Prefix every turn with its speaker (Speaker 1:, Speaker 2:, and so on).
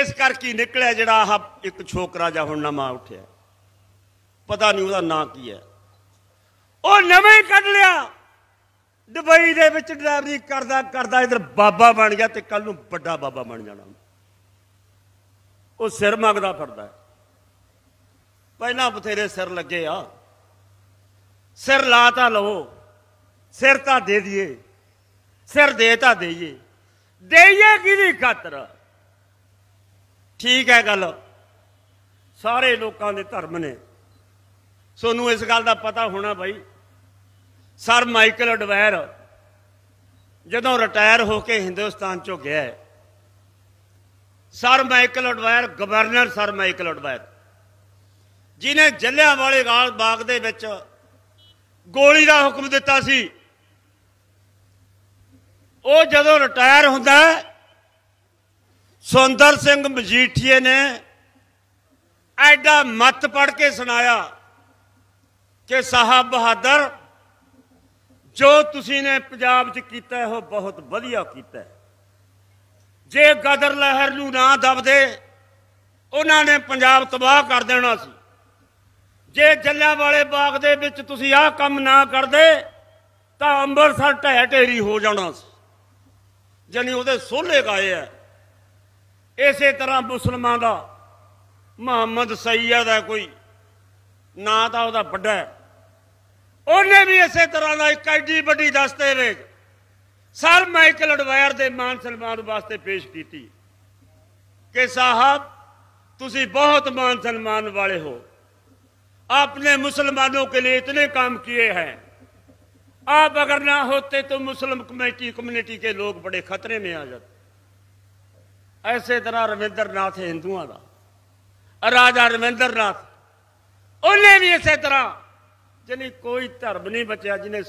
Speaker 1: इस करके निकलिया जरा एक छोकरा जहा हूँ नवा उठा पता नहीं वह ना की है वह नवे कड़ लिया दुबई के ड्राइवरी करता करता इधर बाबा बन गया तो कल ना बाबा बन जाना वो सिर मगता फरदा पहला बथेरे सिर लगे आ सिर लाता लवो सिर तो दे दिए सिर देता दे देिए कि खातरा ਠੀਕ ਹੈ ਗੱਲ ਸਾਰੇ ਲੋਕਾਂ ਦੇ ਧਰਮ ਨੇ ਸੋਨੂੰ ਇਸ ਗੱਲ ਦਾ ਪਤਾ ਹੋਣਾ ਬਾਈ ਸਰ ਮਾਈਕਲ ਐਡਵੈਰ ਜਦੋਂ ਰਿਟਾਇਰ ਹੋ ਕੇ ਹਿੰਦੁਸਤਾਨ ਚੋਂ ਗਿਆ sir Michael O'Dwyer governor sir Michael O'Dwyer ਜਿਨੇ ਜੱਲਿਆਂ ਵਾਲੇ ਗਾਲ ਬਾਗ ਦੇ ਵਿੱਚ ਗੋਲੀ ਦਾ ਹੁਕਮ ਦਿੱਤਾ ਸੀ ਉਹ ਜਦੋਂ ਰਿਟਾਇਰ ਹੁੰਦਾ ਸੁੰਦਰ ਸਿੰਘ ਮਜੀਠੀਏ ਨੇ ਐਡਾ ਮਤ ਪੜ ਕੇ ਸੁਣਾਇਆ ਕਿ ਸਾਹਿਬ ਬਹਾਦਰ ਜੋ ਤੁਸੀਂ ਨੇ ਪੰਜਾਬ 'ਚ ਕੀਤਾ ਉਹ ਬਹੁਤ ਵਧੀਆ ਕੀਤਾ ਜੇ ਗਦਰ ਲਹਿਰ ਨੂੰ ਨਾ ਦਬਦੇ ਉਹਨਾਂ ਨੇ ਪੰਜਾਬ ਤਬਾਹ ਕਰ ਦੇਣਾ ਸੀ ਜੇ ਜੱਲਿਆਂ ਵਾਲੇ ਬਾਗ ਦੇ ਵਿੱਚ ਤੁਸੀਂ ਆਹ ਕੰਮ ਨਾ ਕਰਦੇ ਤਾਂ ਅੰਮ੍ਰਿਤਸਰ ਢਹਿ ਢੇਰੀ ਹੋ ਜਾਣਾ ਸੀ ਜਾਨੀ ਉਹਦੇ ਸੋਲੇ ਗਾਏ ਆ ਇਸੇ ਤਰ੍ਹਾਂ ਮੁਸਲਮਾਨ ਦਾ ਮੁਹੰਮਦ ਸੈਦ ਹੈ ਕੋਈ ਨਾਂ ਤਾਂ ਉਹਦਾ ਵੱਡਾ ਹੈ ਉਹਨੇ ਵੀ ਇਸੇ ਤਰ੍ਹਾਂ ਦਾ ਇੱਕ ਐਡੀ ਵੱਡੀ ਦਸਤਾਵੇਜ਼ ਸਰ ਮਾਈਕਲ ਅਡਵਾਇਰ ਦੇ ਮਾਨ ਸਨਮਾਨ ਵਾਸਤੇ ਪੇਸ਼ ਕੀਤੀ ਕਿ ਸਾਹਿਬ ਤੁਸੀਂ बहुत मान सम्मान वाले हो आपने मुसलमानों के लिए इतने काम किए हैं आप अगर ना होते तो मुस्लिम कमेटी कम्युनिटी के लोग बड़े खतरे में आ जाते ਐਸੇ ਤਰ੍ਹਾਂ ਰਵਿੰਦਰ ਨਾਥ ਹਿੰਦੂਆਂ ਦਾ ਰਾਜਾ ਰਵਿੰਦਰ ਨਾਥ ਉਹਨੇ ਵੀ ਇਸੇ ਤਰ੍ਹਾਂ ਜਿਹਨੇ ਕੋਈ ਧਰਮ ਨਹੀਂ ਬਚਿਆ ਜਿਹਨੇ